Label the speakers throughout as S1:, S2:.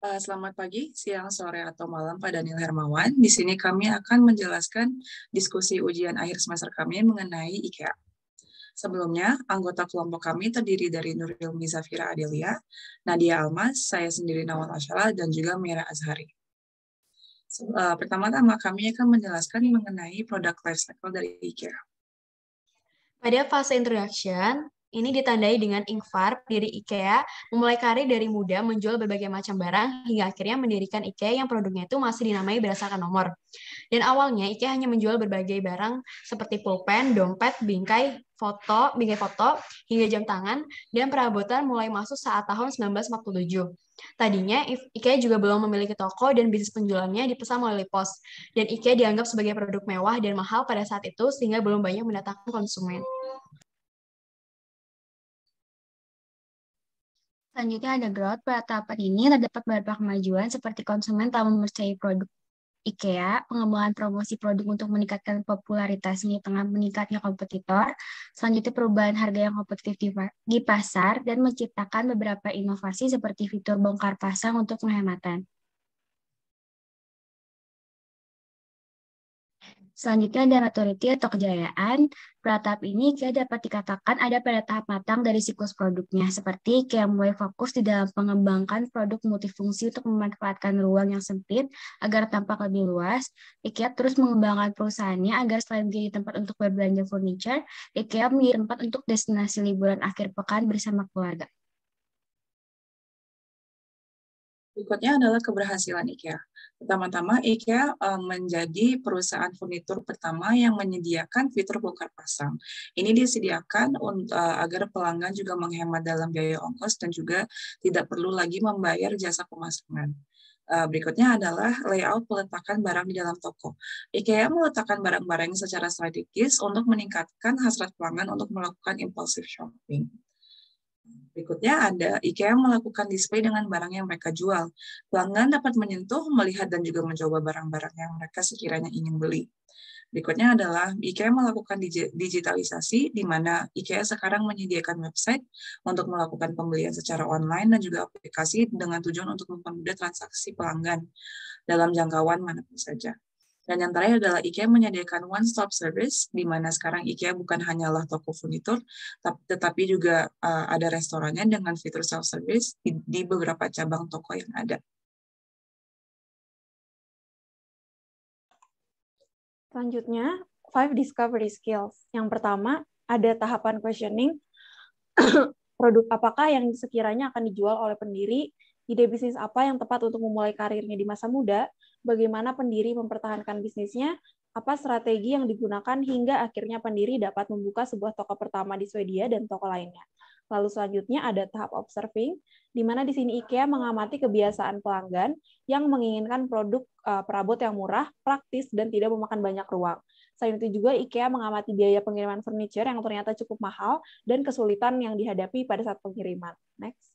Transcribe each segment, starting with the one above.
S1: Eh, selamat pagi, siang, sore, atau malam Pak Daniel Hermawan. Di sini kami akan menjelaskan diskusi ujian akhir semester kami mengenai IKEA. Sebelumnya, anggota kelompok kami terdiri dari Nuril Mizafira Adelia, Nadia Almas, saya sendiri Nawal Asyala, dan juga Mira Azhari. Eh, pertama-tama kami akan menjelaskan mengenai produk life cycle dari IKEA.
S2: Pada fase introduction, ini ditandai dengan Ingvar, diri IKEA, memulai karir dari muda menjual berbagai macam barang hingga akhirnya mendirikan IKEA yang produknya itu masih dinamai berdasarkan nomor. Dan awalnya IKEA hanya menjual berbagai barang seperti pulpen, dompet, bingkai, foto, bingkai foto, hingga jam tangan, dan perabotan mulai masuk saat tahun 1947. Tadinya, IKEA juga belum memiliki toko dan bisnis penjualannya dipesan melalui pos. Dan IKEA dianggap sebagai produk mewah dan mahal pada saat itu sehingga belum banyak mendatangkan konsumen. Selanjutnya ada growth. Pada tahapan ini terdapat beberapa kemajuan seperti konsumen telah mempercayai produk IKEA, pengembangan promosi produk untuk meningkatkan popularitasnya di tengah meningkatnya kompetitor, selanjutnya perubahan harga yang kompetitif di pasar, dan menciptakan beberapa inovasi seperti fitur bongkar pasang untuk penghematan. Selanjutnya ada maturity atau kejayaan. Pada tahap ini, kita dapat dikatakan ada pada tahap matang dari siklus produknya, seperti Kia mulai fokus di dalam pengembangkan produk multifungsi untuk memanfaatkan ruang yang sempit agar tampak lebih luas. IKEA terus mengembangkan perusahaannya agar selain menjadi tempat untuk berbelanja furniture, IKEA menjadi tempat untuk destinasi liburan akhir pekan bersama keluarga.
S1: Berikutnya adalah keberhasilan IKEA. Pertama-tama, IKEA eh, menjadi perusahaan furnitur pertama yang menyediakan fitur bongkar pasang. Ini disediakan eh, agar pelanggan juga menghemat dalam biaya ongkos dan juga tidak perlu lagi membayar jasa pemasangan eh, berikutnya adalah layout peletakan barang di dalam toko. IKEA meletakkan barang-barang secara strategis untuk meningkatkan hasrat pelanggan untuk melakukan impulsive shopping. Berikutnya ada IKEA melakukan display dengan barang yang mereka jual. Pelanggan dapat menyentuh, melihat, dan juga mencoba barang-barang yang mereka sekiranya ingin beli. Berikutnya adalah IKEA melakukan digitalisasi, di mana IKEA sekarang menyediakan website untuk melakukan pembelian secara online dan juga aplikasi dengan tujuan untuk mempermudah transaksi pelanggan dalam jangkauan manapun saja. Dan yang terakhir adalah IKEA menyediakan one-stop service, di mana sekarang IKEA bukan hanyalah toko furnitur, tetapi juga uh, ada restorannya dengan fitur self-service di, di beberapa cabang toko yang ada.
S3: Selanjutnya, five discovery skills. Yang pertama, ada tahapan questioning. Produk apakah yang sekiranya akan dijual oleh pendiri? Ide bisnis apa yang tepat untuk memulai karirnya di masa muda? bagaimana pendiri mempertahankan bisnisnya, apa strategi yang digunakan hingga akhirnya pendiri dapat membuka sebuah toko pertama di Swedia dan toko lainnya. Lalu selanjutnya ada tahap observing, di mana di sini IKEA mengamati kebiasaan pelanggan yang menginginkan produk eh, perabot yang murah, praktis, dan tidak memakan banyak ruang. Selain itu juga IKEA mengamati biaya pengiriman furniture yang ternyata cukup mahal dan kesulitan yang dihadapi pada saat pengiriman. Next.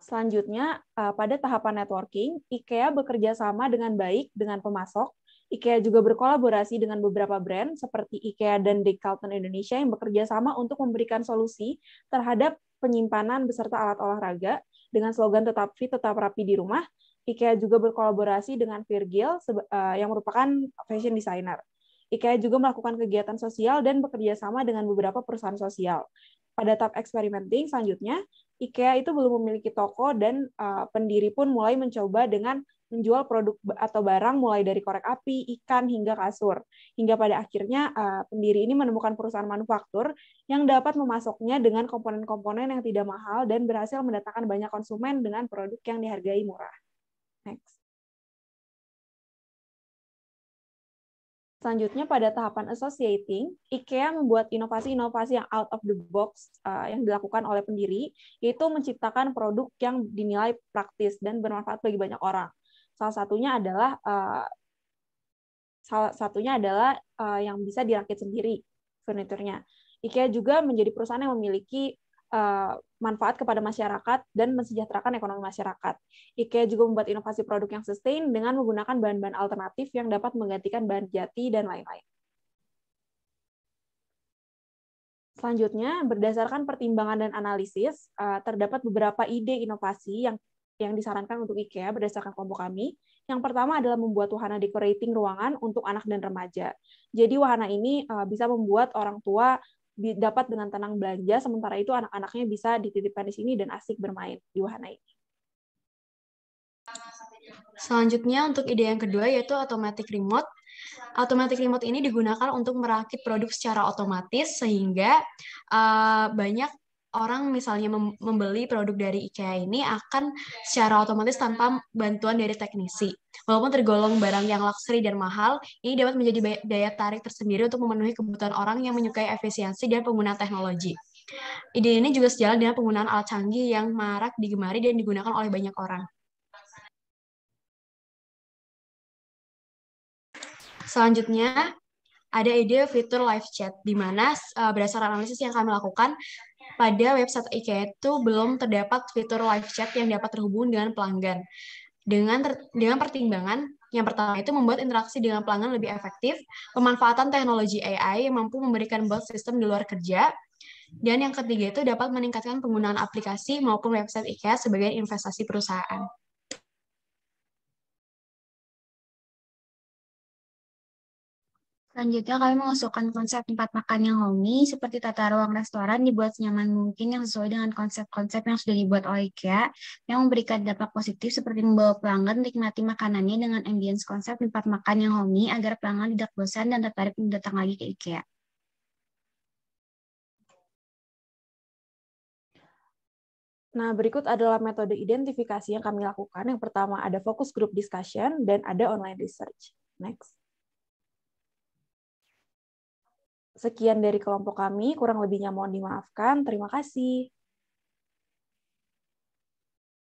S3: Selanjutnya, eh, pada tahapan networking, IKEA bekerja sama dengan baik dengan pemasok. IKEA juga berkolaborasi dengan beberapa brand seperti IKEA dan Decathlon Indonesia yang bekerja sama untuk memberikan solusi terhadap penyimpanan beserta alat olahraga dengan slogan tetap fit, tetap rapi di rumah. IKEA juga berkolaborasi dengan Virgil eh, yang merupakan fashion designer. IKEA juga melakukan kegiatan sosial dan bekerja sama dengan beberapa perusahaan sosial. Pada tahap experimenting selanjutnya, IKEA itu belum memiliki toko dan uh, pendiri pun mulai mencoba dengan menjual produk atau barang mulai dari korek api, ikan hingga kasur. Hingga pada akhirnya uh, pendiri ini menemukan perusahaan manufaktur yang dapat memasoknya dengan komponen-komponen yang tidak mahal dan berhasil mendatangkan banyak konsumen dengan produk yang dihargai murah. Next. Selanjutnya pada tahapan associating, IKEA membuat inovasi-inovasi yang out of the box uh, yang dilakukan oleh pendiri, yaitu menciptakan produk yang dinilai praktis dan bermanfaat bagi banyak orang. Salah satunya adalah uh, salah satunya adalah uh, yang bisa dirakit sendiri furniturnya. IKEA juga menjadi perusahaan yang memiliki Eh, manfaat kepada masyarakat dan mensejahterakan ekonomi masyarakat. IKEA juga membuat inovasi produk yang sustain dengan menggunakan bahan-bahan alternatif yang dapat menggantikan bahan jati dan lain-lain. Selanjutnya, berdasarkan pertimbangan dan analisis, eh, terdapat beberapa ide inovasi yang yang disarankan untuk IKEA berdasarkan kelompok kami. Yang pertama adalah membuat wahana decorating ruangan untuk anak dan remaja. Jadi wahana ini eh, bisa membuat orang tua dapat dengan tenang belanja, sementara itu
S2: anak-anaknya bisa dititipkan di sini dan asik bermain di wahana ini. Selanjutnya untuk ide yang kedua yaitu automatic remote. Automatic remote ini digunakan untuk merakit produk secara otomatis sehingga uh, banyak orang misalnya iya membeli produk dari IKEA ini iya. akan iya. secara otomatis tanpa bantuan dari teknisi. Walaupun tergolong barang yang luxury dan mahal, ini dapat menjadi daya tarik tersendiri untuk memenuhi kebutuhan orang yang menyukai efisiensi dan penggunaan teknologi. Ide ini juga sejalan dengan penggunaan alat canggih yang marak digemari dan digunakan oleh banyak orang. Selanjutnya, ada ide fitur live chat, di mana eh, berdasarkan analisis yang kami lakukan, pada website IKEA itu belum terdapat fitur live chat yang dapat terhubung dengan pelanggan. Dengan ter, dengan pertimbangan yang pertama itu membuat interaksi dengan pelanggan lebih efektif, pemanfaatan teknologi AI yang mampu memberikan bot sistem di luar kerja, dan yang ketiga itu dapat meningkatkan penggunaan aplikasi maupun website IKEA sebagai investasi perusahaan. Selanjutnya, kami mengusulkan konsep tempat makan yang homey, seperti tata ruang restoran dibuat senyaman mungkin yang sesuai dengan konsep-konsep yang sudah dibuat oleh IKEA, yang memberikan dampak positif seperti membawa pelanggan menikmati makanannya dengan ambience konsep tempat makan yang homey, agar pelanggan tidak bosan dan tertarik untuk datang lagi ke IKEA.
S3: Nah, berikut adalah metode identifikasi yang kami lakukan. Yang pertama ada focus group discussion dan ada online research. Next. Sekian dari kelompok kami, kurang lebihnya mohon dimaafkan. Terima kasih.